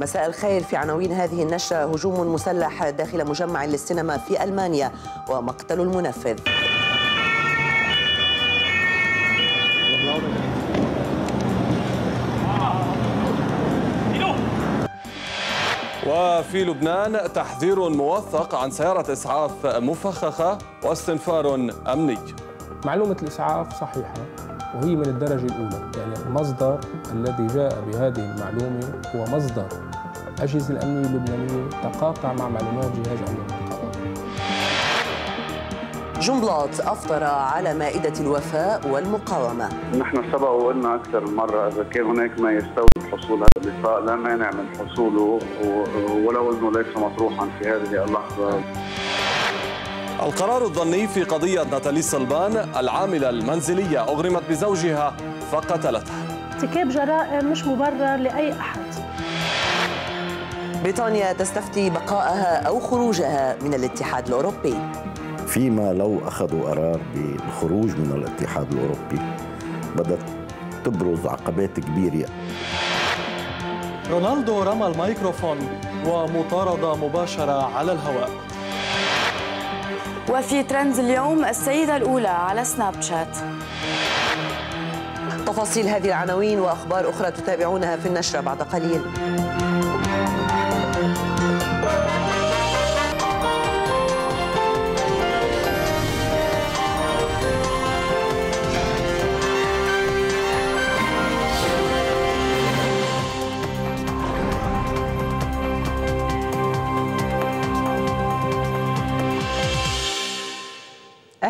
مساء الخير في عناوين هذه النشرة هجوم مسلح داخل مجمع للسينما في ألمانيا ومقتل المنفذ وفي لبنان تحذير موثق عن سيارة إسعاف مفخخة واستنفار أمني معلومة الإسعاف صحيحة وهي من الدرجة الأولى يعني المصدر الذي جاء بهذه المعلومة هو مصدر الأجهزة الأمنية اللبنانية تقاطع مع معلومات جهاز أمن جنبلاط أفطر على مائدة الوفاء والمقاومة نحن سبق وقلنا أكثر مرة إذا كان هناك ما يستوي حصول هذا اللقاء لا مانع من حصوله ولو أنه ليس مطروحا في هذه اللحظة القرار الظني في قضية ناتالي صلبان العاملة المنزلية أغرمت بزوجها فقتلته ارتكاب جرائم مش مبرر لأي أحد بريطانيا تستفتي بقائها أو خروجها من الاتحاد الأوروبي فيما لو أخذوا قرار بالخروج من الاتحاد الأوروبي بدأت تبرز عقبات كبيرة رونالدو رمى الميكروفون ومطاردة مباشرة على الهواء وفي ترند اليوم السيدة الأولى على سناب شات تفاصيل هذه العناوين وأخبار أخرى تتابعونها في النشرة بعد قليل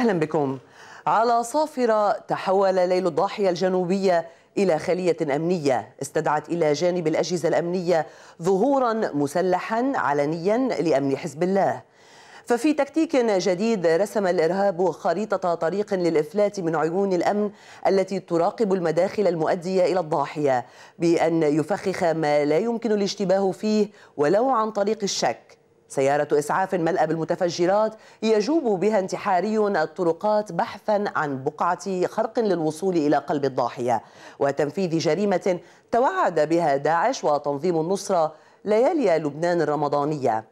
أهلا بكم على صافرة تحول ليل الضاحية الجنوبية إلى خلية أمنية استدعت إلى جانب الأجهزة الأمنية ظهورا مسلحا علنيا لأمن حزب الله ففي تكتيك جديد رسم الإرهاب خريطة طريق للإفلات من عيون الأمن التي تراقب المداخل المؤدية إلى الضاحية بأن يفخخ ما لا يمكن الاشتباه فيه ولو عن طريق الشك سيارة إسعاف ملأى بالمتفجرات يجوب بها انتحاري الطرقات بحثا عن بقعة خرق للوصول إلى قلب الضاحية وتنفيذ جريمة توعد بها داعش وتنظيم النصرة ليالي لبنان الرمضانية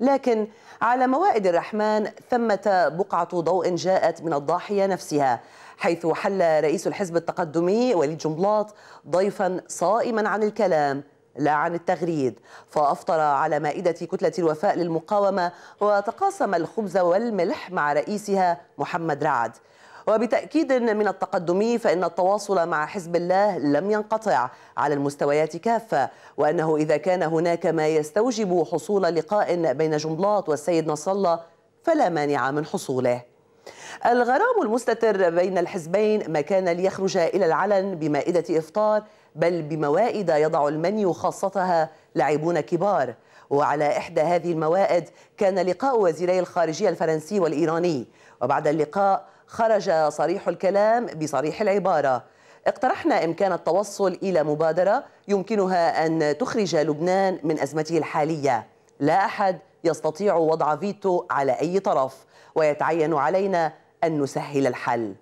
لكن على موائد الرحمن ثمة بقعة ضوء جاءت من الضاحية نفسها حيث حل رئيس الحزب التقدمي وليد جنبلاط ضيفا صائما عن الكلام لا عن التغريد فأفطر على مائدة كتلة الوفاء للمقاومة وتقاسم الخبز والملح مع رئيسها محمد رعد وبتأكيد من التقدم فإن التواصل مع حزب الله لم ينقطع على المستويات كافة وأنه إذا كان هناك ما يستوجب حصول لقاء بين جنبلاط والسيد نصر الله فلا مانع من حصوله الغرام المستتر بين الحزبين ما كان ليخرج إلى العلن بمائدة إفطار بل بموائد يضع المنيو خاصتها لاعبون كبار وعلى إحدى هذه الموائد كان لقاء وزيري الخارجية الفرنسي والإيراني وبعد اللقاء خرج صريح الكلام بصريح العبارة اقترحنا إمكان التوصل إلى مبادرة يمكنها أن تخرج لبنان من أزمته الحالية لا أحد يستطيع وضع فيتو على أي طرف ويتعين علينا أن نسهل الحل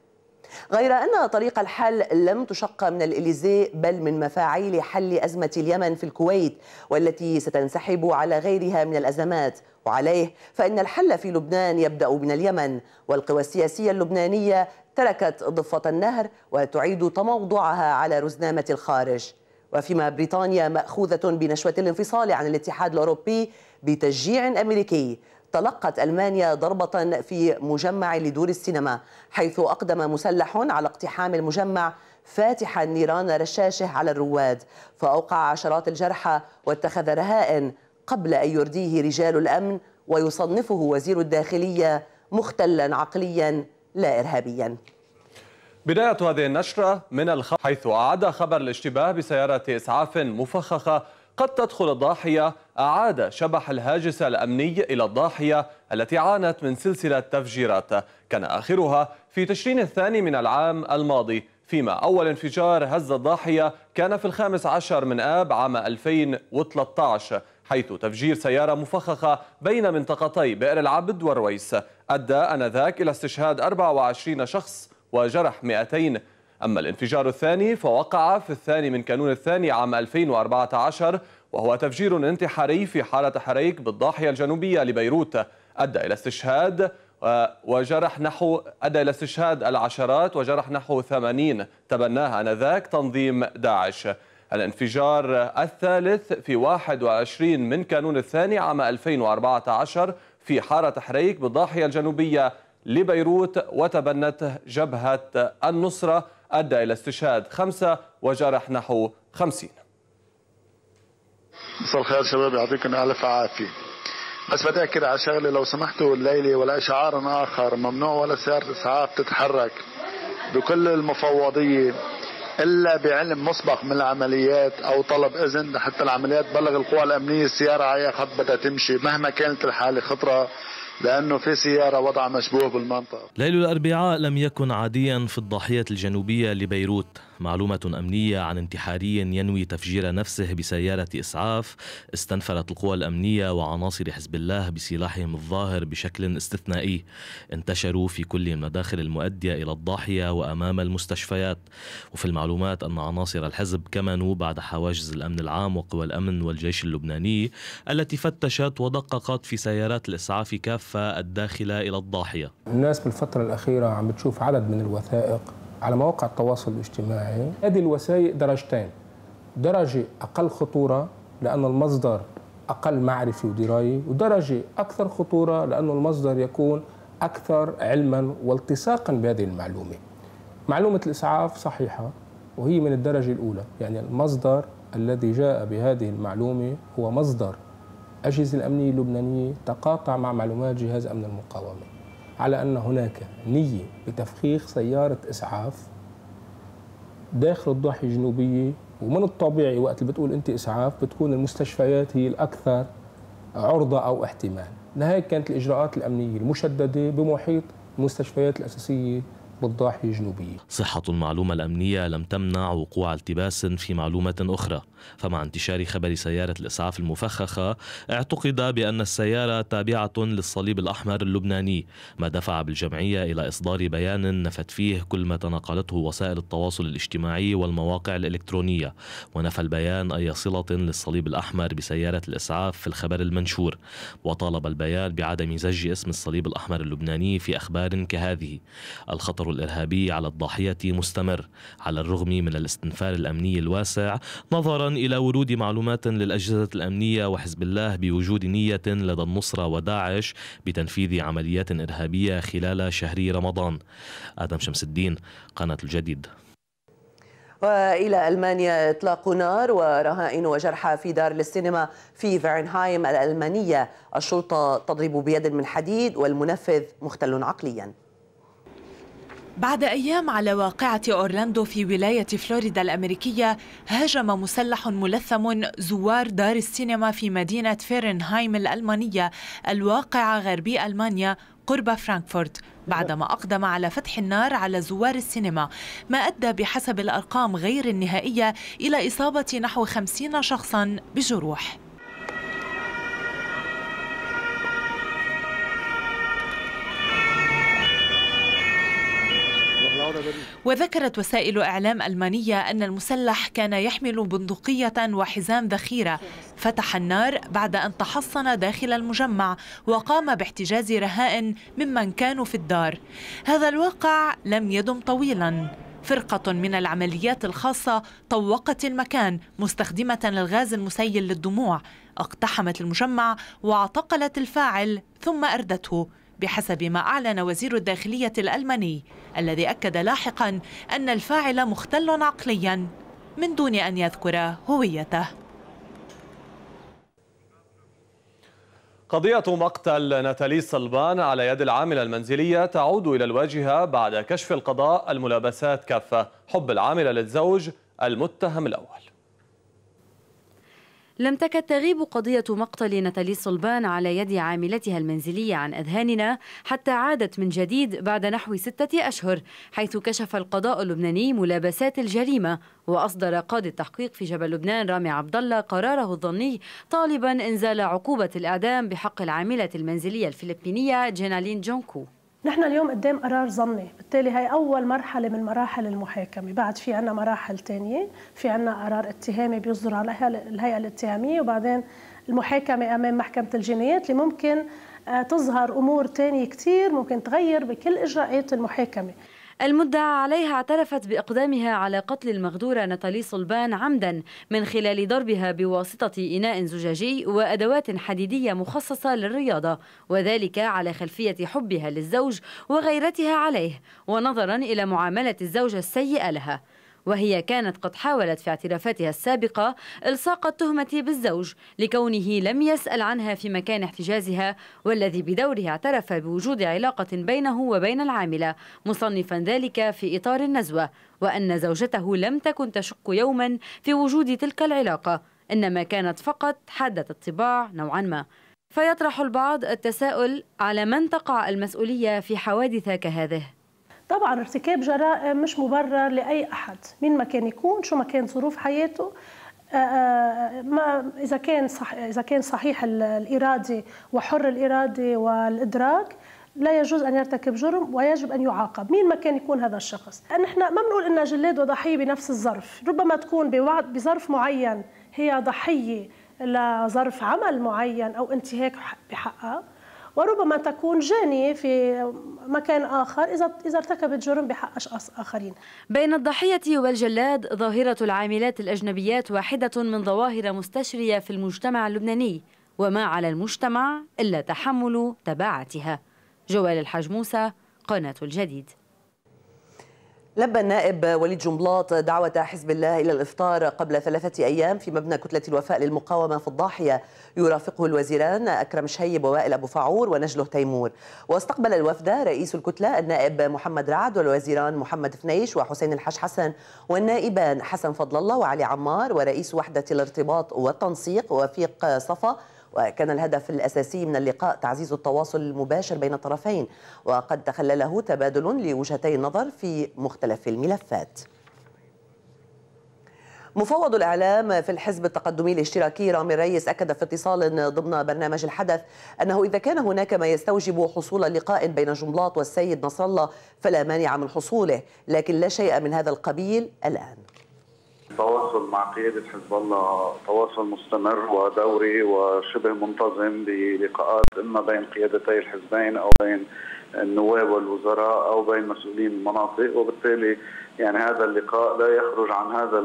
غير أن طريق الحل لم تشق من الإليزي بل من مفاعيل حل أزمة اليمن في الكويت والتي ستنسحب على غيرها من الأزمات وعليه فإن الحل في لبنان يبدأ من اليمن والقوى السياسية اللبنانية تركت ضفة النهر وتعيد تموضعها على رزنامة الخارج وفيما بريطانيا مأخوذة بنشوة الانفصال عن الاتحاد الأوروبي بتشجيع أمريكي تلقت ألمانيا ضربة في مجمع لدور السينما حيث أقدم مسلح على اقتحام المجمع فاتحا نيران رشاشه على الرواد فأوقع عشرات الجرحى واتخذ رهائن قبل أن يرديه رجال الأمن ويصنفه وزير الداخلية مختلا عقليا لا إرهابيا بداية هذه النشرة من الخبر حيث أعاد خبر الاشتباه بسيارة إسعاف مفخخة قد تدخل الضاحية أعاد شبح الهاجس الأمني إلى الضاحية التي عانت من سلسلة تفجيرات كان آخرها في تشرين الثاني من العام الماضي فيما أول انفجار هز الضاحية كان في الخامس عشر من آب عام 2013 حيث تفجير سيارة مفخخة بين منطقتي بئر العبد والرويس أدى أنذاك إلى استشهاد 24 شخص وجرح 200 أما الانفجار الثاني فوقع في الثاني من كانون الثاني عام 2014 وهو تفجير انتحاري في حارة حريك بالضاحية الجنوبية لبيروت أدى إلى استشهاد آه، وجرح نحو أدى إلى استشهاد العشرات وجرح نحو 80 تبناها آنذاك تنظيم داعش الانفجار الثالث في 21 من كانون الثاني عام 2014 في حارة حريك بالضاحية الجنوبية لبيروت وتبنته جبهة النصرة أدى إلى استشهاد خمسة وجرح نحو خمسين مساء الخير شباب يعطيكم ألف عافية بس بدي أكد على شغلة لو سمحتوا الليلة ولا إشعار آخر ممنوع ولا سيارة إسعاف تتحرك بكل المفوضية إلا بعلم مسبق من العمليات أو طلب إذن حتى العمليات بلغ القوى الأمنية السيارة على خط بدها تمشي مهما كانت الحالة خطرة لأنه في سيارة وضع مشبوه بالمنطقة ليل الأربعاء لم يكن عاديا في الضاحية الجنوبية لبيروت معلومة أمنية عن انتحاري ينوي تفجير نفسه بسيارة إسعاف استنفرت القوى الأمنية وعناصر حزب الله بسلاحهم الظاهر بشكل استثنائي انتشروا في كل المداخل المؤدية إلى الضاحية وأمام المستشفيات وفي المعلومات أن عناصر الحزب كمنوا بعد حواجز الأمن العام وقوى الأمن والجيش اللبناني التي فتشت ودققت في سيارات الإسعاف كافة الداخلة إلى الضاحية الناس بالفترة الأخيرة عم بتشوف عدد من الوثائق على مواقع التواصل الاجتماعي هذه الوسائل درجتين درجة أقل خطورة لأن المصدر أقل معرفة ودراية ودرجة أكثر خطورة لأن المصدر يكون أكثر علما والتصاقا بهذه المعلومة معلومة الإسعاف صحيحة وهي من الدرجة الأولى يعني المصدر الذي جاء بهذه المعلومة هو مصدر أجهزة الأمنية اللبنانية تقاطع مع معلومات جهاز أمن المقاومة على أن هناك نية بتفخيخ سيارة إسعاف داخل الضاحية الجنوبية ومن الطبيعي وقت اللي بتقول أنت إسعاف بتكون المستشفيات هي الأكثر عرضة أو احتمال لهيك كانت الإجراءات الأمنية المشددة بمحيط المستشفيات الأساسية بالضاحية الجنوبية صحة المعلومة الأمنية لم تمنع وقوع التباس في معلومة أخرى فمع انتشار خبر سيارة الإسعاف المفخخة اعتقد بأن السيارة تابعة للصليب الأحمر اللبناني ما دفع بالجمعية إلى إصدار بيان نفت فيه كل ما تناقلته وسائل التواصل الاجتماعي والمواقع الإلكترونية ونفى البيان أي صلة للصليب الأحمر بسيارة الإسعاف في الخبر المنشور وطالب البيان بعدم زج اسم الصليب الأحمر اللبناني في أخبار كهذه الخطر الإرهابي على الضاحية مستمر على الرغم من الاستنفار الأمني الواسع نظرا إلى ورود معلومات للأجهزة الأمنية وحزب الله بوجود نية لدى النصرة وداعش بتنفيذ عمليات إرهابية خلال شهر رمضان آدم شمس الدين قناة الجديد وإلى ألمانيا إطلاق نار ورهائن وجرحى في دار للسينما في فيرنهايم الألمانية الشرطة تضرب بيد من حديد والمنفذ مختل عقلياً بعد أيام على واقعة أورلاندو في ولاية فلوريدا الأمريكية هاجم مسلح ملثم زوار دار السينما في مدينة فيرنهايم الألمانية الواقعة غربي ألمانيا قرب فرانكفورت بعدما أقدم على فتح النار على زوار السينما ما أدى بحسب الأرقام غير النهائية إلى إصابة نحو خمسين شخصا بجروح وذكرت وسائل إعلام ألمانية أن المسلح كان يحمل بندقية وحزام ذخيرة فتح النار بعد أن تحصن داخل المجمع وقام باحتجاز رهائن ممن كانوا في الدار هذا الواقع لم يدم طويلاً فرقة من العمليات الخاصة طوقت المكان مستخدمة الغاز المسيل للدموع اقتحمت المجمع واعتقلت الفاعل ثم أردته بحسب ما أعلن وزير الداخلية الألماني الذي أكد لاحقا أن الفاعل مختل عقليا من دون أن يذكر هويته قضية مقتل ناتالي صلبان على يد العاملة المنزلية تعود إلى الواجهة بعد كشف القضاء الملابسات كافة حب العاملة للزوج المتهم الأول لم تكد تغيب قضية مقتل نتالي صلبان على يد عاملتها المنزلية عن أذهاننا حتى عادت من جديد بعد نحو ستة أشهر حيث كشف القضاء اللبناني ملابسات الجريمة وأصدر قاضي التحقيق في جبل لبنان رامي عبد الله قراره الظني طالبا إنزال عقوبة الإعدام بحق العاملة المنزلية الفلبينية جينالين جونكو نحن اليوم قدام قرار ظني بالتالي هي أول مرحلة من مراحل المحاكمة بعد في عنا مراحل تانية في عنا قرار اتهامي بيصدر على الهيئة الاتهامية وبعدين المحاكمة أمام محكمة الجنايات اللي ممكن آه، تظهر أمور تانية كتير ممكن تغير بكل إجراءات المحاكمة المدعى عليها اعترفت بإقدامها على قتل المغدورة ناتالي صلبان عمدا من خلال ضربها بواسطة إناء زجاجي وأدوات حديدية مخصصة للرياضة وذلك على خلفية حبها للزوج وغيرتها عليه ونظرا إلى معاملة الزوجة السيئة لها وهي كانت قد حاولت في اعترافاتها السابقة إلصاق التهمة بالزوج لكونه لم يسأل عنها في مكان احتجازها والذي بدوره اعترف بوجود علاقة بينه وبين العاملة مصنفا ذلك في إطار النزوة وأن زوجته لم تكن تشك يوما في وجود تلك العلاقة إنما كانت فقط حادة الطباع نوعا ما فيطرح البعض التساؤل على من تقع المسؤولية في حوادث كهذه طبعا ارتكاب جرائم مش مبرر لاي احد مين ما كان يكون شو ما كان ظروف حياته آه، آه، ما اذا كان صح اذا كان صحيح الاراده وحر الاراده والادراك لا يجوز ان يرتكب جرم ويجب ان يعاقب مين ما كان يكون هذا الشخص نحن ما بنقول ان جلاد وضحيه بنفس الظرف ربما تكون بوعد بظرف معين هي ضحيه لظرف عمل معين او انتهاك بحقها وربما تكون جانية في مكان آخر إذا إذا ارتكبت جرم بحق أشخاص آخرين بين الضحية والجلاد ظاهرة العاملات الأجنبيات واحدة من ظواهر مستشرية في المجتمع اللبناني وما على المجتمع إلا تحمل تبعاتها جوال الحجموسة موسى قناة الجديد لبى النائب وليد جنبلاط دعوة حزب الله إلى الإفطار قبل ثلاثة أيام في مبنى كتلة الوفاء للمقاومة في الضاحية يرافقه الوزيران أكرم شهيب ووائل أبو فعور ونجله تيمور واستقبل الوفد رئيس الكتلة النائب محمد رعد والوزيران محمد فنيش وحسين الحش حسن والنائبان حسن فضل الله وعلي عمار ورئيس وحدة الارتباط والتنسيق وفيق صفا وكان الهدف الأساسي من اللقاء تعزيز التواصل المباشر بين الطرفين وقد تخلله تبادل لوجهتي النظر في مختلف الملفات مفوض الإعلام في الحزب التقدمي الاشتراكي رامي ريس أكد في اتصال ضمن برنامج الحدث أنه إذا كان هناك ما يستوجب حصول لقاء بين جملاط والسيد نصر الله فلا مانع من حصوله لكن لا شيء من هذا القبيل الآن التواصل مع قيادة حزب الله تواصل مستمر ودوري وشبه منتظم بلقاءات إما بين قيادتي الحزبين أو بين النواب والوزراء أو بين مسؤولين المناطق وبالتالي يعني هذا اللقاء لا يخرج عن هذا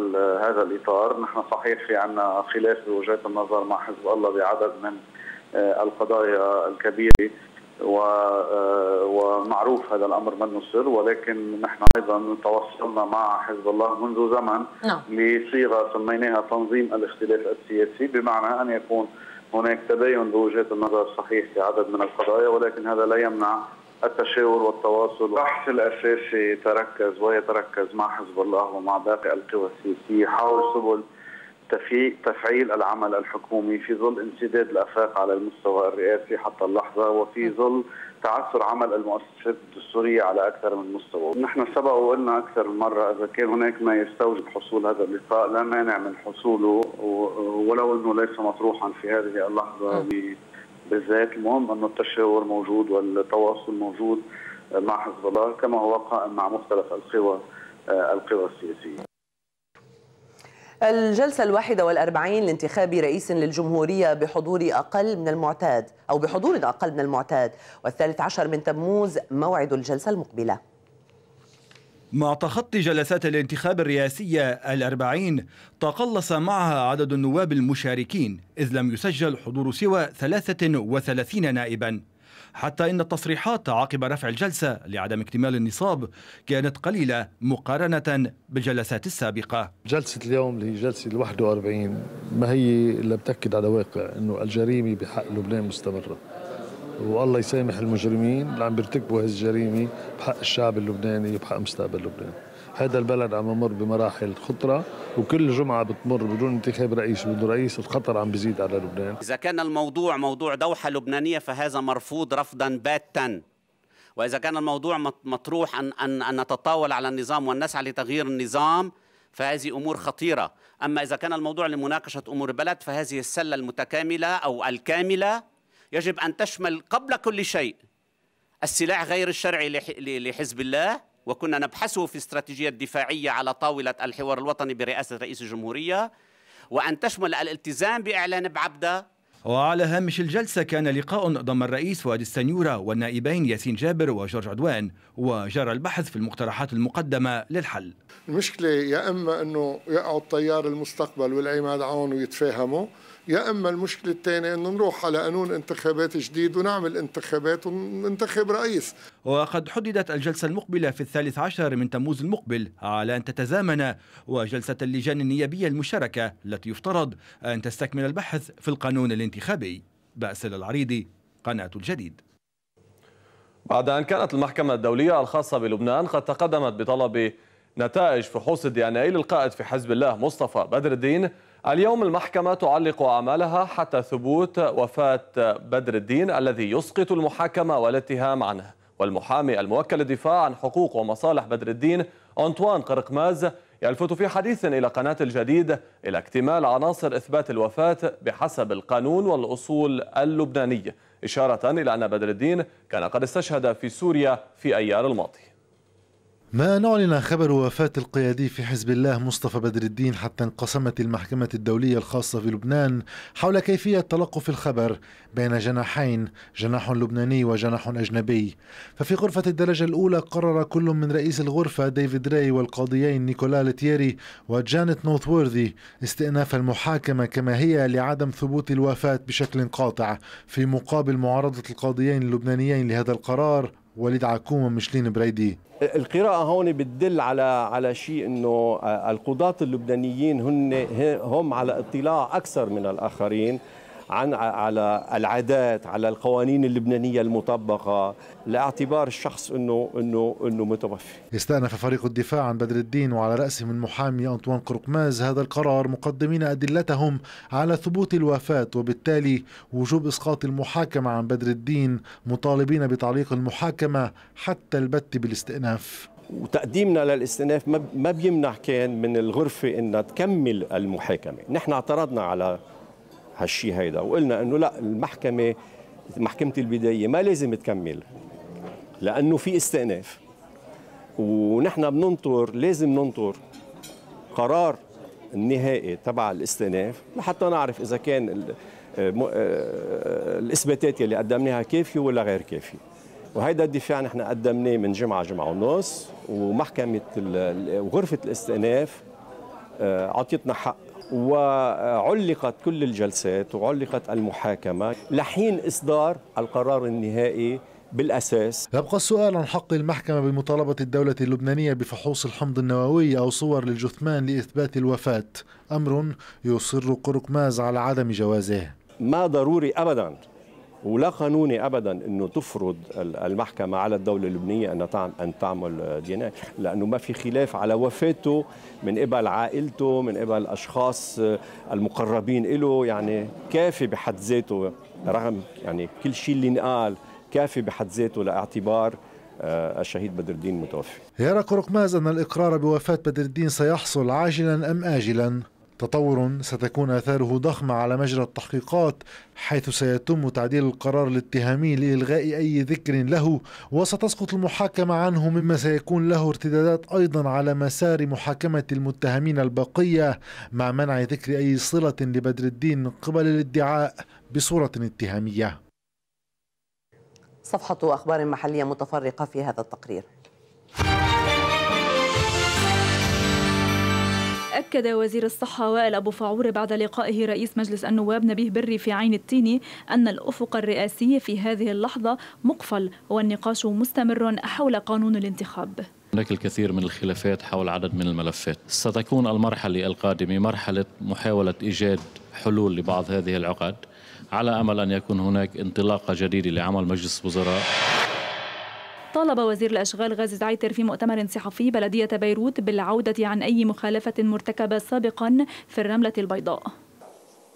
هذا الإطار نحن صحيح في عنا خلاف بوجهات النظر مع حزب الله بعدد من آه، القضايا الكبيرة و معروف هذا الامر منه سر ولكن نحن ايضا تواصلنا مع حزب الله منذ زمن نعم. لصيغه سميناها تنظيم الاختلاف السياسي بمعنى ان يكون هناك تباين بوجهات النظر صحيح في عدد من القضايا ولكن هذا لا يمنع التشاور والتواصل البحث الاساسي تركز ويتركز مع حزب الله ومع باقي القوى السياسيه حول سبل تفعيل العمل الحكومي في ظل انسداد الافاق على المستوى الرئاسي حتى اللحظه وفي نعم. ظل تعثر عمل المؤسسات الدستوريه على اكثر من مستوى، نحن سبق وقلنا اكثر من مره اذا كان هناك ما يستوجب حصول هذا اللقاء لا مانع من حصوله ولو انه ليس مطروحا في هذه اللحظه نعم. بالذات، المهم انه التشاور موجود والتواصل موجود مع حزب الله كما هو قائم مع مختلف القوى آه، القوى السياسيه. الجلسة الواحدة والأربعين لانتخاب رئيس للجمهورية بحضور أقل من المعتاد أو بحضور أقل من المعتاد والثالث عشر من تموز موعد الجلسة المقبلة مع تخطي جلسات الانتخاب الرئاسية الأربعين تقلص معها عدد النواب المشاركين إذ لم يسجل حضور سوى 33 نائباً حتى إن التصريحات عقب رفع الجلسة لعدم اكتمال النصاب كانت قليلة مقارنة بالجلسات السابقة جلسة اليوم اللي هي جلسة ال 41 ما هي إلا بتأكد على واقع أنه الجريمة بحق لبنان مستمرة والله يسامح المجرمين اللي عم بيرتكبوا هالجريمه بحق الشعب اللبناني وبحق مستقبل لبنان هذا البلد عم يمر بمراحل خطرة وكل جمعة بتمر بدون انتخاب رئيس بدون رئيس الخطر عم بيزيد على لبنان إذا كان الموضوع موضوع دوحة لبنانية فهذا مرفوض رفضا باتا وإذا كان الموضوع مطروح أن, أن, أن نتطاول على النظام والنسعى لتغيير النظام فهذه أمور خطيرة أما إذا كان الموضوع لمناقشة أمور البلد فهذه السلة المتكاملة أو الكاملة يجب أن تشمل قبل كل شيء السلاح غير الشرعي لحزب الله وكنا نبحثه في استراتيجية دفاعية على طاولة الحوار الوطني برئاسة رئيس الجمهورية وأن تشمل الالتزام بإعلان بعبدة وعلى هامش الجلسة كان لقاء ضم الرئيس فؤاد السنيورة والنائبين ياسين جابر وجورج عدوان وجرى البحث في المقترحات المقدمة للحل المشكلة يا إما أنه يقعد طيار المستقبل والعماد عون ويتفاهموا يا اما المشكله الثانيه انه نروح على قانون انتخابات جديد ونعمل انتخابات وننتخب رئيس وقد حددت الجلسه المقبله في الثالث عشر من تموز المقبل على ان تتزامن وجلسه اللجان النيابيه المشتركه التي يفترض ان تستكمل البحث في القانون الانتخابي باسل العريضي قناه الجديد بعد أن كانت المحكمة الدولية الخاصة بلبنان قد تقدمت بطلب نتائج فحوص الدي ان اي للقائد في حزب الله مصطفى بدر الدين اليوم المحكمة تعلق أعمالها حتى ثبوت وفاة بدر الدين الذي يسقط المحاكمة والاتهام عنه والمحامي الموكل للدفاع عن حقوق ومصالح بدر الدين أنطوان قرقماز يلفت في حديث إلى قناة الجديد إلى اكتمال عناصر إثبات الوفاة بحسب القانون والأصول اللبنانية إشارة إلى أن بدر الدين كان قد استشهد في سوريا في أيار الماضي ما نعلن أعلن خبر وفاة القيادي في حزب الله مصطفى بدر الدين حتى انقسمت المحكمة الدولية الخاصة في لبنان حول كيفية تلقف الخبر بين جناحين جناح لبناني وجناح أجنبي ففي غرفة الدرجة الأولى قرر كل من رئيس الغرفة ديفيد راي والقاضيين نيكولا لتيري وجانت نوثورذي استئناف المحاكمة كما هي لعدم ثبوت الوفاة بشكل قاطع في مقابل معارضة القاضيين اللبنانيين لهذا القرار وليد عكوم ومشلين بريدي القراءة هون بتدل على على شيء انه القضاة اللبنانيين هن هم على اطلاع اكثر من الاخرين عن على العادات على القوانين اللبنانيه المطبقه لاعتبار الشخص انه انه انه متوفي استأنف فريق الدفاع عن بدر الدين وعلى رأسهم المحامي أنطوان قرقماز هذا القرار مقدمين أدلتهم على ثبوت الوفاة وبالتالي وجوب إسقاط المحاكمة عن بدر الدين مطالبين بتعليق المحاكمة حتى البت بالاستئناف وتقديمنا للاستئناف ما بيمنع كان من الغرفة انها تكمل المحاكمة نحن اعترضنا على هالشيء هيدا وقلنا انه لا المحكمه محكمه البدايه ما لازم تكمل لانه في استئناف ونحن بننطر لازم ننطر قرار النهائي تبع الاستئناف لحتى نعرف اذا كان آه، آه، آه، الاثباتات اللي قدمناها كافيه ولا غير كافيه وهيدا الدفاع نحن قدمناه من جمعه جمعه ونص ومحكمه وغرفه الاستئناف اعطيتنا حق وعلقت كل الجلسات وعلقت المحاكمة لحين إصدار القرار النهائي بالأساس يبقى السؤال عن حق المحكمة بمطالبة الدولة اللبنانية بفحوص الحمض النووي أو صور للجثمان لإثبات الوفاة أمر يصر قرقماز على عدم جوازه ما ضروري أبدا ولا قانوني ابدا انه تفرض المحكمه على الدوله اللبنانيه ان ان تعمل دي ان لانه ما في خلاف على وفاته من قبل عائلته من قبل الاشخاص المقربين له يعني كافي بحد ذاته رغم يعني كل شيء اللي انقال كافي بحد ذاته لاعتبار آه، الشهيد بدر الدين متوفي يرى قرقماز ان الاقرار بوفاه بدر الدين سيحصل عاجلا ام اجلا تطور ستكون آثاره ضخمة على مجرى التحقيقات حيث سيتم تعديل القرار الاتهامي لإلغاء أي ذكر له وستسقط المحاكمة عنه مما سيكون له ارتدادات أيضا على مسار محاكمة المتهمين البقية مع منع ذكر أي صلة لبدر الدين من قبل الادعاء بصورة اتهامية صفحة أخبار محلية متفرقة في هذا التقرير أكد وزير الصحة وائل أبو فعور بعد لقائه رئيس مجلس النواب نبيه بري في عين التيني أن الأفق الرئاسي في هذه اللحظة مقفل والنقاش مستمر حول قانون الانتخاب هناك الكثير من الخلافات حول عدد من الملفات ستكون المرحلة القادمة مرحلة محاولة إيجاد حلول لبعض هذه العقد على أمل أن يكون هناك انطلاقة جديدة لعمل مجلس الوزراء طالب وزير الأشغال غازي زعيتر في مؤتمر صحفي بلدية بيروت بالعودة عن أي مخالفة مرتكبة سابقا في الرملة البيضاء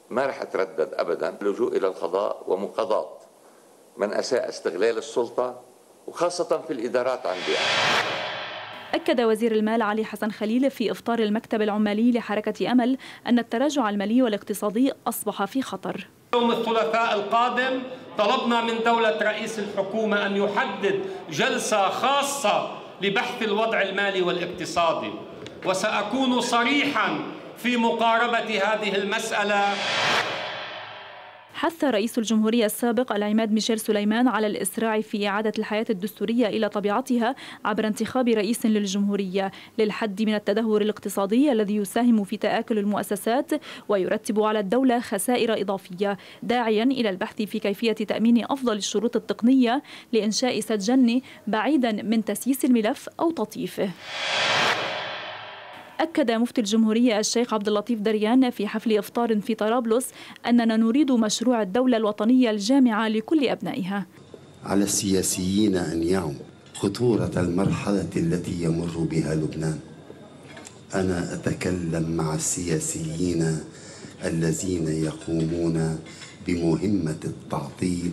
ما رح أتردد أبدا اللجوء إلى القضاء ومقاضاة من أساء استغلال السلطة وخاصة في الإدارات عندي أكد وزير المال علي حسن خليل في إفطار المكتب العمالي لحركة أمل أن التراجع المالي والاقتصادي أصبح في خطر يوم الثلاثاء القادم طلبنا من دولة رئيس الحكومة أن يحدد جلسة خاصة لبحث الوضع المالي والاقتصادي وسأكون صريحاً في مقاربة هذه المسألة حث رئيس الجمهورية السابق العماد ميشيل سليمان على الإسراع في إعادة الحياة الدستورية إلى طبيعتها عبر انتخاب رئيس للجمهورية للحد من التدهور الاقتصادي الذي يساهم في تآكل المؤسسات ويرتب على الدولة خسائر إضافية داعيا إلى البحث في كيفية تأمين أفضل الشروط التقنية لإنشاء سجن بعيدا من تسييس الملف أو تطييفه أكد مفتي الجمهورية الشيخ عبد اللطيف دريان في حفل إفطار في طرابلس أننا نريد مشروع الدولة الوطنية الجامعة لكل أبنائها على السياسيين أن يعوا خطورة المرحلة التي يمر بها لبنان أنا أتكلم مع السياسيين الذين يقومون بمهمة التعطيل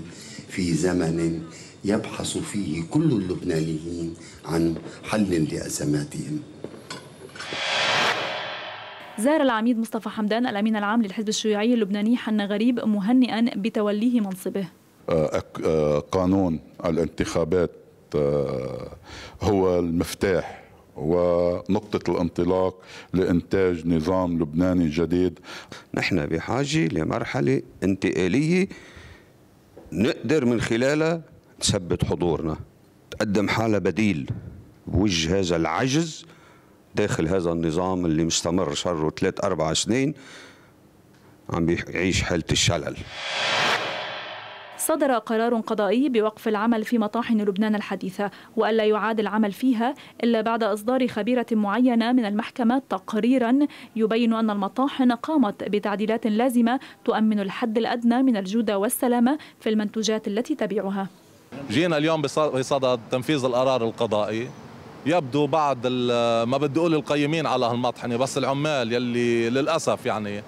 في زمن يبحث فيه كل اللبنانيين عن حل لأزماتهم زار العميد مصطفى حمدان الأمين العام للحزب الشيوعي اللبناني حنا غريب مهنئا بتوليه منصبه آه، آه، قانون الانتخابات آه، هو المفتاح ونقطة الانطلاق لإنتاج نظام لبناني جديد نحن بحاجة لمرحلة انتقالية نقدر من خلالها نثبت حضورنا تقدم حالة بديل بوجه هذا العجز داخل هذا النظام اللي مستمر شره ثلاث أربع سنين عم بيعيش حالة الشلل صدر قرار قضائي بوقف العمل في مطاحن لبنان الحديثة وألا يعاد العمل فيها إلا بعد إصدار خبيرة معينة من المحكمة تقريرا يبين أن المطاحن قامت بتعديلات لازمة تؤمن الحد الأدنى من الجودة والسلامة في المنتوجات التي تبيعها جينا اليوم بصدد تنفيذ القرار القضائي يبدو بعض ما بدي اقول القيمين على هالمطحنه بس العمال يلي للاسف يعني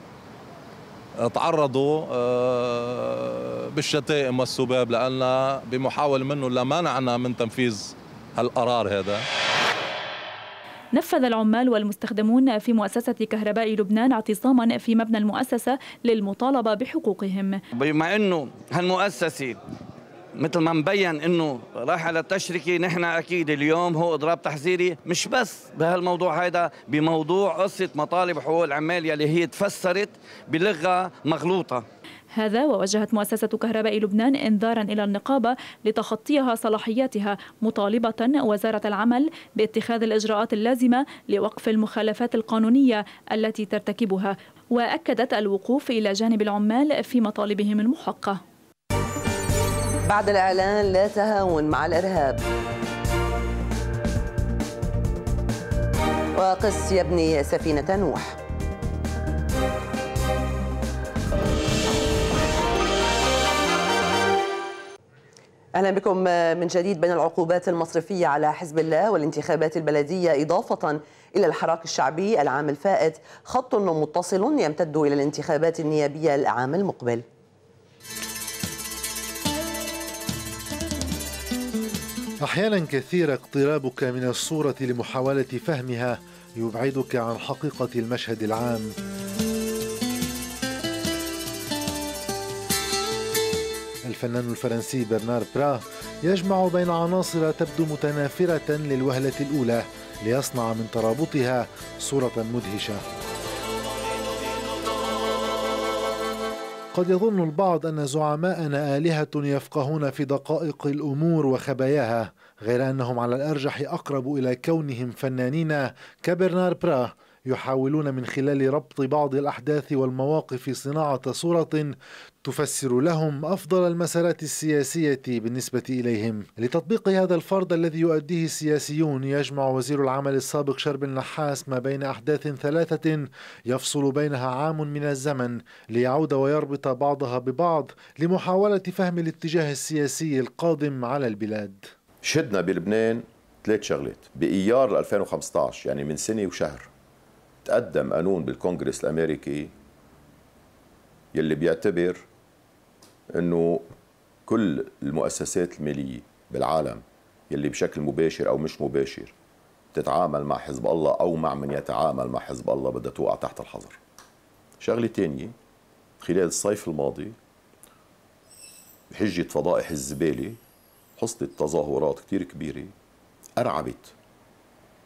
تعرضوا آه، بالشتائم والسباب لأن بمحاولة منه لمنعنا من تنفيذ هالقرار هذا نفذ العمال والمستخدمون في مؤسسة كهرباء لبنان اعتصاما في مبنى المؤسسة للمطالبة بحقوقهم بما أنه هالمؤسسة مثل ما مبين انه راح على التشركه نحن اكيد اليوم هو اضراب تحذيري مش بس بهالموضوع هيدا بموضوع قصه مطالب حقوق العمال يلي هي تفسرت بلغه مغلوطه هذا ووجهت مؤسسة كهرباء لبنان إنذارا إلى النقابة لتخطيها صلاحياتها مطالبة وزارة العمل باتخاذ الإجراءات اللازمة لوقف المخالفات القانونية التي ترتكبها وأكدت الوقوف إلى جانب العمال في مطالبهم المحقة بعد الإعلان لا تهاون مع الإرهاب وقس يبني سفينة نوح اهلا بكم من جديد بين العقوبات المصرفيه على حزب الله والانتخابات البلديه اضافه الى الحراك الشعبي العام الفائت خط متصل يمتد الى الانتخابات النيابيه العام المقبل أحيانا كثيرة اقترابك من الصورة لمحاولة فهمها يبعدك عن حقيقة المشهد العام الفنان الفرنسي برنار برا يجمع بين عناصر تبدو متنافرة للوهلة الأولى ليصنع من ترابطها صورة مدهشة قد يظن البعض أن زعماءنا آلهة يفقهون في دقائق الأمور وخباياها غير أنهم على الأرجح أقرب إلى كونهم فنانين كبرنار براه يحاولون من خلال ربط بعض الأحداث والمواقف صناعة صورة تفسر لهم أفضل المسارات السياسية بالنسبة إليهم لتطبيق هذا الفرض الذي يؤديه السياسيون يجمع وزير العمل السابق شرب النحاس ما بين أحداث ثلاثة يفصل بينها عام من الزمن ليعود ويربط بعضها ببعض لمحاولة فهم الاتجاه السياسي القادم على البلاد شدنا بلبنان ثلاث شغلات بإيار 2015 يعني من سنة وشهر تقدم قانون بالكونغرس الامريكي يلي بيعتبر انه كل المؤسسات الماليه بالعالم يلي بشكل مباشر او مش مباشر تتعامل مع حزب الله او مع من يتعامل مع حزب الله بدها توقع تحت الحظر. شغله ثانيه خلال الصيف الماضي بحجه فضائح الزباله حصلت تظاهرات كثير كبيره ارعبت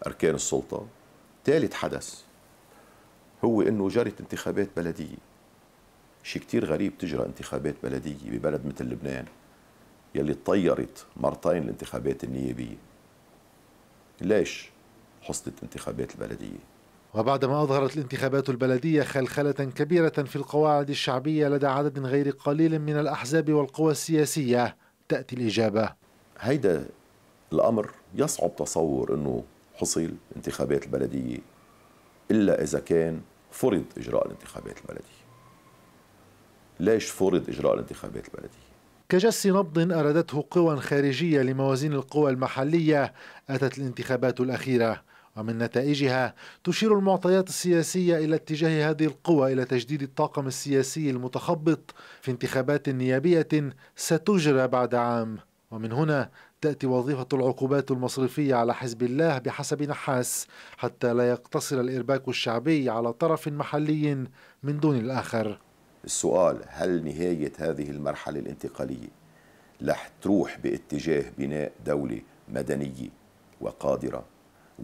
اركان السلطه ثالث حدث هو انه جرت انتخابات بلديه شيء كتير غريب تجرى انتخابات بلديه ببلد مثل لبنان يلي طيرت مرتين الانتخابات النيابيه ليش حصلت انتخابات البلديه وبعدما أظهرت الانتخابات البلدية خلخلة كبيرة في القواعد الشعبية لدى عدد غير قليل من الأحزاب والقوى السياسية تأتي الإجابة هيدا الأمر يصعب تصور أنه حصل انتخابات البلدية إلا إذا كان فرض إجراء الانتخابات البلدية ليش فرض إجراء الانتخابات البلدية؟ كجس نبض ارادته قوى خارجية لموازين القوى المحلية أتت الانتخابات الأخيرة ومن نتائجها تشير المعطيات السياسية إلى اتجاه هذه القوى إلى تجديد الطاقم السياسي المتخبط في انتخابات نيابية ستجرى بعد عام ومن هنا تأتي وظيفة العقوبات المصرفية على حزب الله بحسب نحاس حتى لا يقتصر الإرباك الشعبي على طرف محلي من دون الآخر السؤال هل نهاية هذه المرحلة الانتقالية رح تروح باتجاه بناء دولة مدنية وقادرة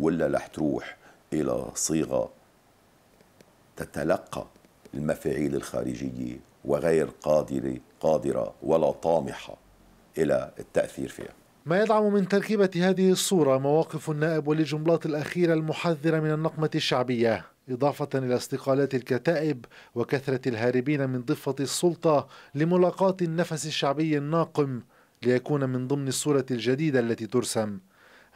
ولا رح تروح إلى صيغة تتلقى المفاعيل الخارجية وغير قادرة قادرة ولا طامحة إلى التأثير فيها ما يدعم من تركيبة هذه الصورة مواقف النائب والجملات الأخيرة المحذرة من النقمة الشعبية إضافة إلى استقالات الكتائب وكثرة الهاربين من ضفة السلطة لملاقاة النفس الشعبي الناقم ليكون من ضمن الصورة الجديدة التي ترسم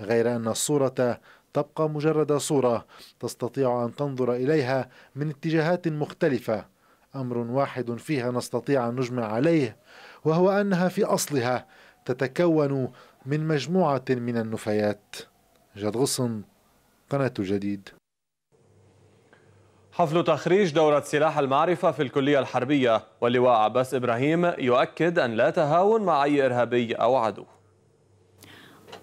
غير أن الصورة تبقى مجرد صورة تستطيع أن تنظر إليها من اتجاهات مختلفة أمر واحد فيها نستطيع أن نجمع عليه وهو أنها في أصلها تتكون من مجموعة من النفايات جد غصن قناة جديد حفل تخريج دورة سلاح المعرفة في الكلية الحربية واللواء عباس إبراهيم يؤكد أن لا تهاون مع أي إرهابي أو عدو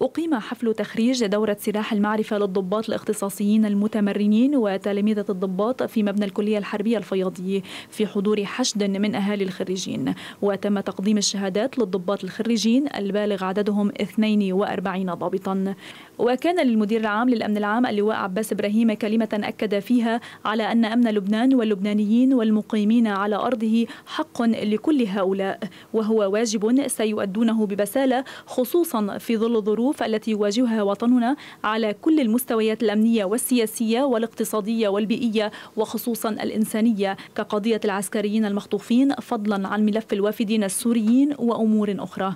أقيم حفل تخريج دورة سلاح المعرفة للضباط الاختصاصيين المتمرنين وتلاميذة الضباط في مبنى الكلية الحربية الفياضية في حضور حشد من أهالي الخريجين وتم تقديم الشهادات للضباط الخريجين البالغ عددهم 42 ضابطا وكان للمدير العام للأمن العام اللواء عباس إبراهيم كلمة أكد فيها على أن أمن لبنان واللبنانيين والمقيمين على أرضه حق لكل هؤلاء وهو واجب سيؤدونه ببسالة خصوصا في ظل الظروف التي يواجهها وطننا على كل المستويات الأمنية والسياسية والاقتصادية والبيئية وخصوصا الإنسانية كقضية العسكريين المخطوفين فضلا عن ملف الوافدين السوريين وأمور أخرى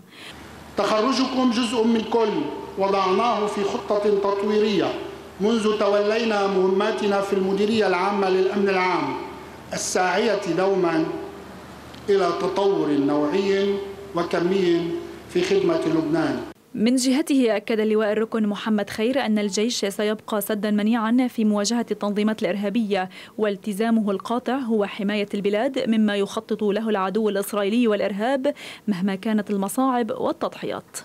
تخرجكم جزء من كل وضعناه في خطة تطويرية منذ تولينا مهماتنا في المديرية العامة للأمن العام الساعية دوما إلى تطور نوعي وكمي في خدمة لبنان من جهته أكد اللواء الركن محمد خير أن الجيش سيبقى سدا منيعا في مواجهة التنظيمات الإرهابية والتزامه القاطع هو حماية البلاد مما يخطط له العدو الإسرائيلي والإرهاب مهما كانت المصاعب والتضحيات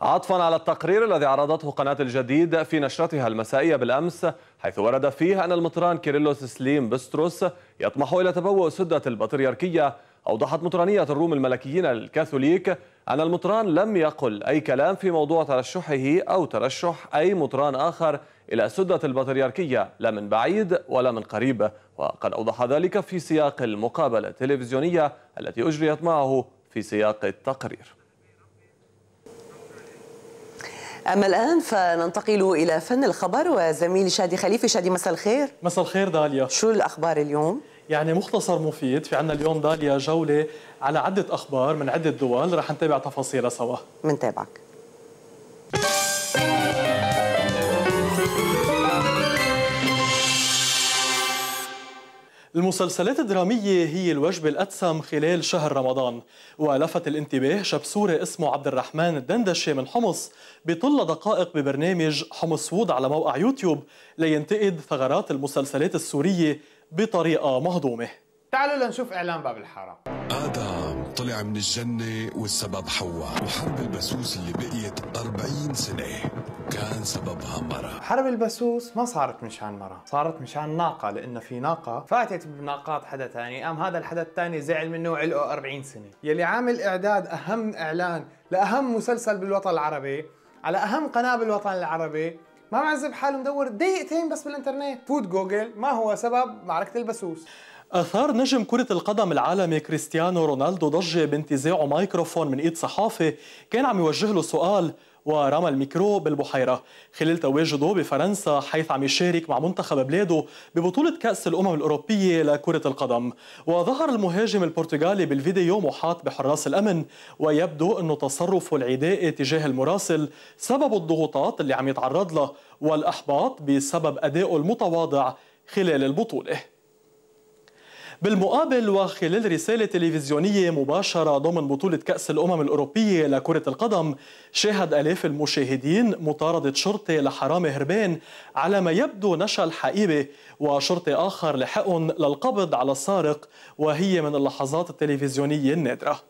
عطفا على التقرير الذي عرضته قناة الجديد في نشرتها المسائية بالأمس حيث ورد فيه أن المطران كيريلوس سليم بستروس يطمح إلى تبوء سدة البطريركية أوضحت مطرانية الروم الملكيين الكاثوليك أن المطران لم يقل أي كلام في موضوع ترشحه أو ترشح أي مطران آخر إلى سدة البطريركية لا من بعيد ولا من قريب وقد أوضح ذلك في سياق المقابلة التلفزيونية التي أجريت معه في سياق التقرير أما الآن فننتقل إلى فن الخبر وزميلي شادي خليفة شادي مساء الخير مساء الخير داليا شو الأخبار اليوم؟ يعني مختصر مفيد في عنا اليوم داليا جولة على عدة أخبار من عدة دول رح نتابع تفاصيلها سوا منتابعك المسلسلات الدرامية هي الوجبة الأدسم خلال شهر رمضان ولفت الانتباه شاب سوري اسمه عبد الرحمن الدندشي من حمص بطل دقائق ببرنامج حمص وود على موقع يوتيوب لينتقد ثغرات المسلسلات السورية بطريقة مهضومة تعالوا لنشوف إعلان باب الحارة آه. طلع من الجنة والسبب حواء وحرب البسوس اللي بقيت 40 سنة كان سببها مرة حرب البسوس ما صارت مشان مرة صارت مشان ناقة لأنه في ناقة فاتت بناقات حدا ثاني قام هذا الحدا الثاني زعل منه وعلقه 40 سنة يلي عامل إعداد أهم إعلان لأهم مسلسل بالوطن العربي على أهم قناة بالوطن العربي ما معذب حاله مدور دقيقتين بس بالانترنت فوت جوجل ما هو سبب معركة البسوس أثار نجم كرة القدم العالمي كريستيانو رونالدو ضجة بانتزاعه مايكروفون من إيد صحافي كان عم يوجه له سؤال ورمى الميكرو بالبحيرة خلال تواجده بفرنسا حيث عم يشارك مع منتخب بلاده ببطولة كأس الأمم الأوروبية لكرة القدم وظهر المهاجم البرتغالي بالفيديو محاط بحراس الأمن ويبدو أنه تصرفه العدائي تجاه المراسل سبب الضغوطات اللي عم يتعرض له والأحباط بسبب أدائه المتواضع خلال البطولة بالمقابل وخلال رسالة تلفزيونية مباشرة ضمن بطولة كأس الأمم الأوروبية لكرة القدم شاهد آلاف المشاهدين مطاردة شرطي لحرامي هربان على ما يبدو نشا الحقيبة وشرطي آخر لحقهم للقبض على السارق وهي من اللحظات التلفزيونية النادرة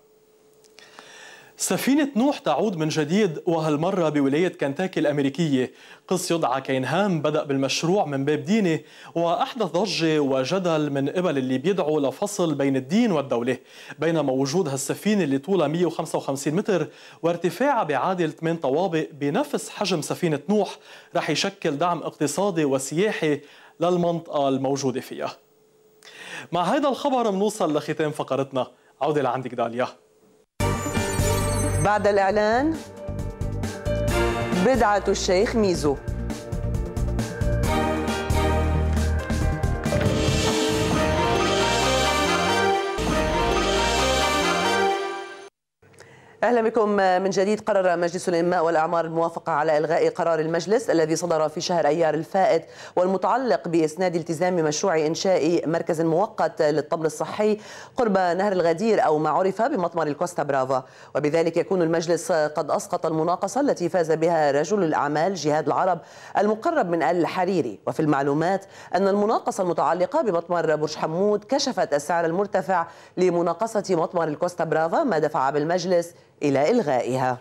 سفينة نوح تعود من جديد وهالمرة بولاية كنتاكي الأمريكية قس يدعى كينهام بدأ بالمشروع من باب ديني وأحدث ضجة وجدل من قبل اللي بيدعوا لفصل بين الدين والدولة بينما وجود هالسفينة اللي طولها 155 متر وارتفاعها بعادل 8 طوابق بنفس حجم سفينة نوح رح يشكل دعم اقتصادي وسياحي للمنطقة الموجودة فيها مع هذا الخبر منوصل لختام فقرتنا عودة لعندك داليا بعد الإعلان بدعة الشيخ ميزو اهلا بكم من جديد قرر مجلس الانماء والاعمار الموافقه على الغاء قرار المجلس الذي صدر في شهر ايار الفائت والمتعلق باسناد التزام مشروع انشاء مركز مؤقت للطبل الصحي قرب نهر الغدير او ما عرف بمطمر الكوستا برافا وبذلك يكون المجلس قد اسقط المناقصه التي فاز بها رجل الاعمال جهاد العرب المقرب من ال الحريري وفي المعلومات ان المناقصه المتعلقه بمطمر برج حمود كشفت السعر المرتفع لمناقصه مطمر الكوستا برافا ما دفع بالمجلس إلى إلغائها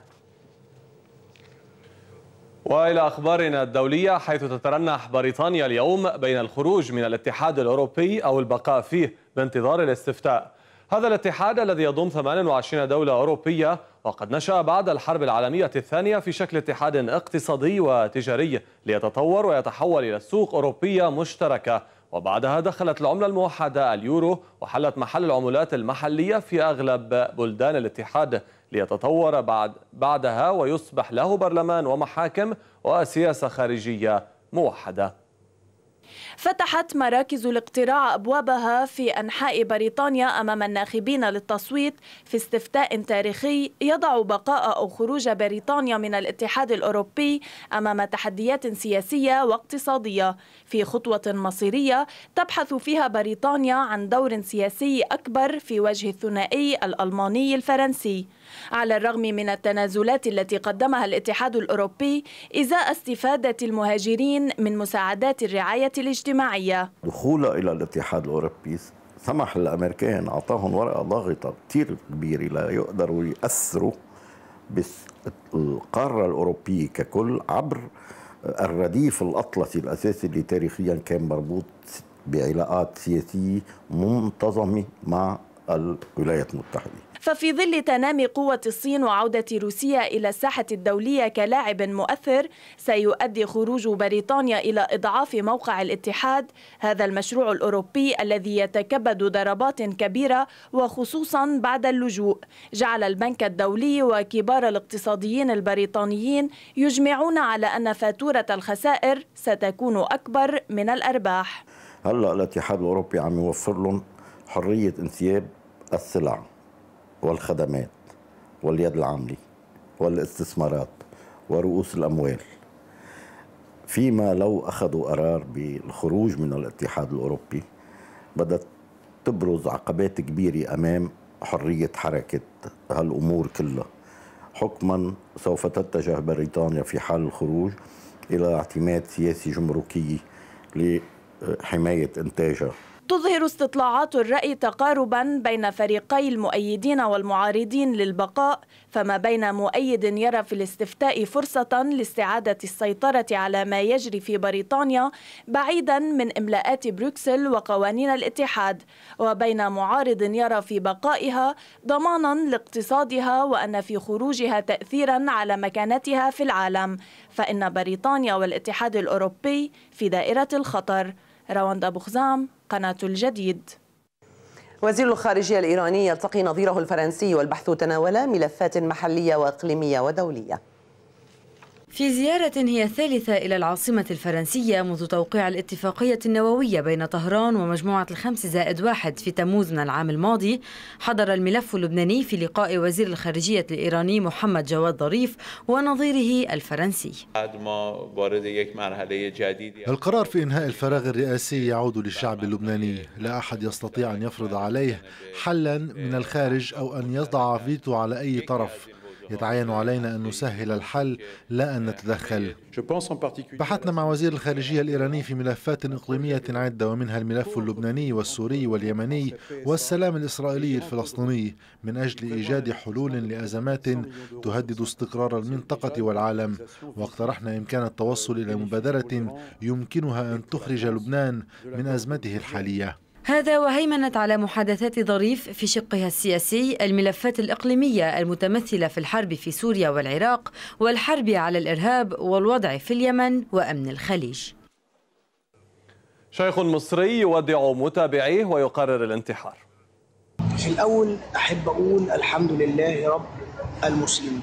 والى اخبارنا الدوليه حيث تترنح بريطانيا اليوم بين الخروج من الاتحاد الاوروبي او البقاء فيه بانتظار الاستفتاء. هذا الاتحاد الذي يضم 28 دوله اوروبيه وقد نشا بعد الحرب العالميه الثانيه في شكل اتحاد اقتصادي وتجاري ليتطور ويتحول الى سوق اوروبيه مشتركه وبعدها دخلت العمله الموحده اليورو وحلت محل العملات المحليه في اغلب بلدان الاتحاد ليتطور بعد بعدها ويصبح له برلمان ومحاكم وسياسة خارجية موحدة فتحت مراكز الاقتراع أبوابها في أنحاء بريطانيا أمام الناخبين للتصويت في استفتاء تاريخي يضع بقاء أو خروج بريطانيا من الاتحاد الأوروبي أمام تحديات سياسية واقتصادية في خطوة مصيرية تبحث فيها بريطانيا عن دور سياسي أكبر في وجه الثنائي الألماني الفرنسي على الرغم من التنازلات التي قدمها الاتحاد الأوروبي إزاء استفادة المهاجرين من مساعدات الرعاية الاجتماعية دخوله إلى الاتحاد الأوروبي سمح للأمريكان أعطاهم ورقة ضاغطة كثير كبيرة ليقدروا يأثروا بالقارة الأوروبية ككل عبر الرديف الأطلسي الأساسي اللي تاريخيا كان مربوط بعلاقات سياسية منتظمة مع الولايات المتحدة ففي ظل تنامي قوة الصين وعودة روسيا إلى الساحة الدولية كلاعب مؤثر سيؤدي خروج بريطانيا إلى إضعاف موقع الاتحاد هذا المشروع الأوروبي الذي يتكبد ضربات كبيرة وخصوصا بعد اللجوء جعل البنك الدولي وكبار الاقتصاديين البريطانيين يجمعون على أن فاتورة الخسائر ستكون أكبر من الأرباح هلا الاتحاد الأوروبي عم يوفر لهم حرية انسياب السلع والخدمات واليد العامله والاستثمارات ورؤوس الاموال فيما لو اخذوا قرار بالخروج من الاتحاد الاوروبي بدات تبرز عقبات كبيره امام حريه حركه هالامور كلها حكما سوف تتجه بريطانيا في حال الخروج الى اعتماد سياسي جمركي لحمايه انتاجها تظهر استطلاعات الرأي تقاربا بين فريقي المؤيدين والمعارضين للبقاء فما بين مؤيد يرى في الاستفتاء فرصة لاستعادة السيطرة على ما يجري في بريطانيا بعيدا من إملاءات بروكسل وقوانين الاتحاد وبين معارض يرى في بقائها ضمانا لاقتصادها وأن في خروجها تأثيرا على مكانتها في العالم فإن بريطانيا والاتحاد الأوروبي في دائرة الخطر روند أبو خزام قناة الجديد وزير الخارجية الإيراني يلتقي نظيره الفرنسي والبحث تناول ملفات محلية وإقليمية ودولية في زيارة هي الثالثة إلى العاصمة الفرنسية منذ توقيع الاتفاقية النووية بين طهران ومجموعة الخمس زائد واحد في تموز من العام الماضي حضر الملف اللبناني في لقاء وزير الخارجية الإيراني محمد جواد ظريف ونظيره الفرنسي القرار في إنهاء الفراغ الرئاسي يعود للشعب اللبناني لا أحد يستطيع أن يفرض عليه حلا من الخارج أو أن يضع فيتو على أي طرف يتعين علينا أن نسهل الحل لا أن نتدخل بحثنا مع وزير الخارجية الإيراني في ملفات إقليمية عدة ومنها الملف اللبناني والسوري واليمني والسلام الإسرائيلي الفلسطيني من أجل إيجاد حلول لأزمات تهدد استقرار المنطقة والعالم واقترحنا إمكان التوصل إلى مبادرة يمكنها أن تخرج لبنان من أزمته الحالية هذا وهيمنت على محادثات ظريف في شقها السياسي الملفات الإقليمية المتمثلة في الحرب في سوريا والعراق والحرب على الإرهاب والوضع في اليمن وأمن الخليج شيخ مصري يودع متابعيه ويقرر الانتحار في الأول أحب أقول الحمد لله رب المسلمين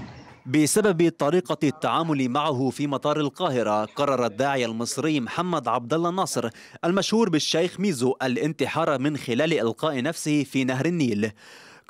بسبب طريقة التعامل معه في مطار القاهرة قرر الداعية المصري محمد عبد الله ناصر المشهور بالشيخ ميزو الانتحار من خلال إلقاء نفسه في نهر النيل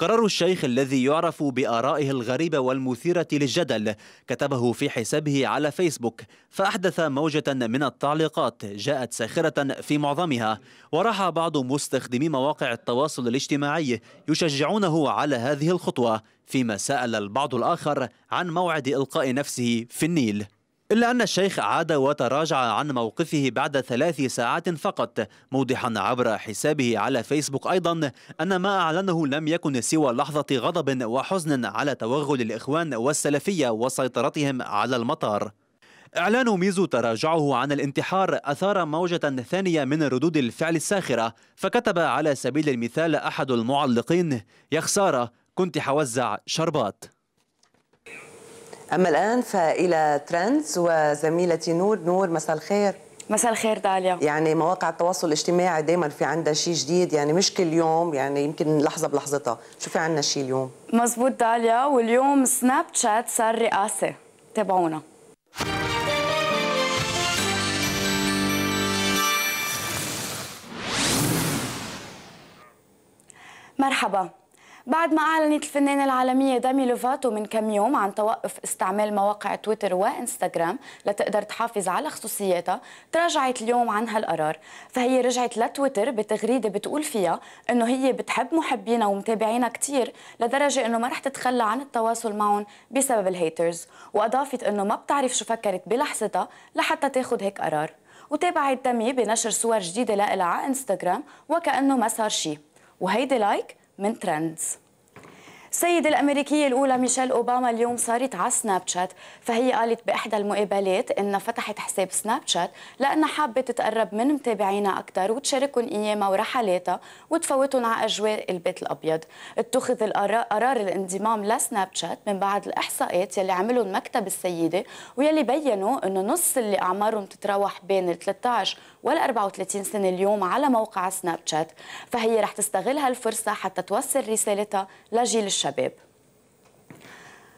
قرار الشيخ الذي يعرف بآرائه الغريبة والمثيرة للجدل كتبه في حسابه على فيسبوك فأحدث موجة من التعليقات جاءت ساخرة في معظمها وراح بعض مستخدمي مواقع التواصل الاجتماعي يشجعونه على هذه الخطوة فيما سأل البعض الآخر عن موعد إلقاء نفسه في النيل إلا أن الشيخ عاد وتراجع عن موقفه بعد ثلاث ساعات فقط موضحا عبر حسابه على فيسبوك أيضا أن ما أعلنه لم يكن سوى لحظة غضب وحزن على توغل الإخوان والسلفية وسيطرتهم على المطار إعلان ميزو تراجعه عن الانتحار أثار موجة ثانية من ردود الفعل الساخرة فكتب على سبيل المثال أحد المعلقين يا خسارة كنت حوزع شربات أما الآن فإلى ترندز وزميلتي نور نور مساء الخير مساء الخير داليا يعني مواقع التواصل الاجتماعي دايما في عندها شيء جديد يعني مش كل يوم يعني يمكن لحظه بلحظتها شو في عندنا شيء اليوم مزبوط داليا واليوم سناب شات صار رئاسه تابعونا مرحبا بعد ما أعلنت الفنانة العالمية دامي لوفاتو من كم يوم عن توقف استعمال مواقع تويتر وإنستغرام لتقدر تحافظ على خصوصياتها تراجعت اليوم عن هالقرار فهي رجعت لتويتر بتغريدة بتقول فيها أنه هي بتحب محبينا ومتابعينا كتير لدرجة أنه ما رح تتخلى عن التواصل معهم بسبب الهيترز وأضافت أنه ما بتعرف شو فكرت بلحظتها لحتى تاخد هيك قرار وتابعت دامي بنشر صور جديدة لها على انستغرام وكأنه ما صار شي وهيدي لايك من ترندز السيدة الأمريكية الأولى ميشيل أوباما اليوم صارت على سناب شات فهي قالت بإحدى المقابلات إنها فتحت حساب سناب شات لأنها حابة تتقرب من متابعينا أكثر وتشاركهم أيامها ورحلاتها وتفوتهم على أجواء البيت الأبيض اتخذ قرار الانضمام لسناب شات من بعد الإحصاءات يلي عملهم مكتب السيدة ويلي بينوا إنه نص اللي أعمارهم تتراوح بين 13 ولا 34 سنة اليوم على موقع سناب شات فهي رح تستغل هالفرصة حتى توصل رسالتها لجيل الشباب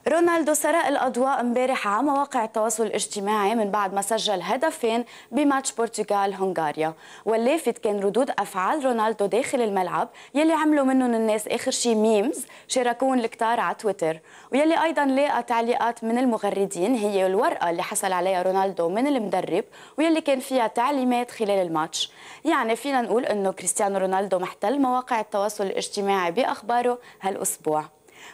رونالدو سرق الأضواء امبارح على مواقع التواصل الاجتماعي من بعد ما سجل هدفين بماتش برتغال هنغاريا واللافت كان ردود أفعال رونالدو داخل الملعب يلي عملوا منهم الناس آخر شي ميمز شاركوهم الكتار على تويتر ويلي أيضا لاقى تعليقات من المغردين هي الورقة اللي حصل عليها رونالدو من المدرب ويلي كان فيها تعليمات خلال الماتش يعني فينا نقول أنه كريستيانو رونالدو محتل مواقع التواصل الاجتماعي بأخباره هالأسبوع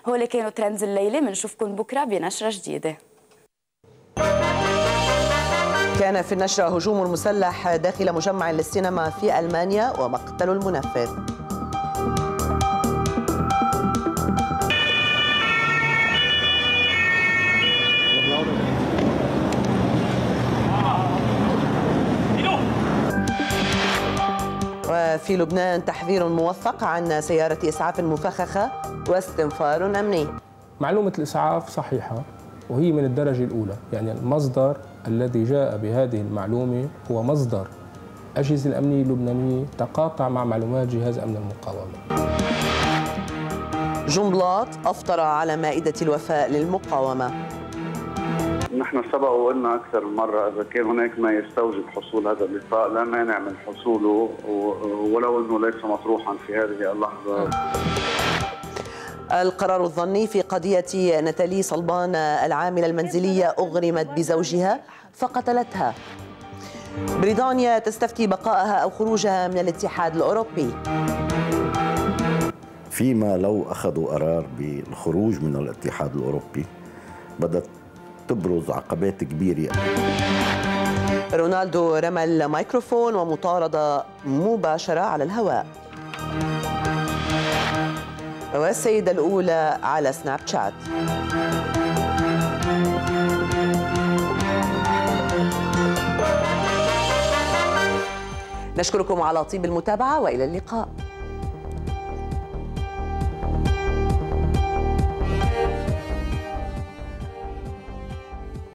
هول كانوا ترندز الليلة بنشوفكم بكرة بنشرة جديدة كان في النشرة هجوم مسلح داخل مجمع للسينما في ألمانيا ومقتل المنفذ وفي لبنان تحذير موثق عن سيارة إسعاف مفخخة واستنفار أمني معلومة الإسعاف صحيحة وهي من الدرجة الأولى يعني المصدر الذي جاء بهذه المعلومة هو مصدر أجهزة الأمنية اللبنانية تقاطع مع معلومات جهاز أمن المقاومة جنبلاط أفطر على مائدة الوفاء للمقاومة نحن سبق وقلنا اكثر من مره اذا كان هناك ما يستوجب حصول هذا اللقاء لا مانع من حصوله ولو انه ليس مطروحا في هذه اللحظه القرار الظني في قضية نتالي صلبان العاملة المنزلية أغرمت بزوجها فقتلتها بريطانيا تستفتي بقائها أو خروجها من الاتحاد الأوروبي فيما لو أخذوا قرار بالخروج من الاتحاد الأوروبي بدت تبرز عقبات كبيره رونالدو رمى الميكروفون ومطاردة مباشرة على الهواء والسيدة الأولى على سناب شات نشكركم على طيب المتابعة وإلى اللقاء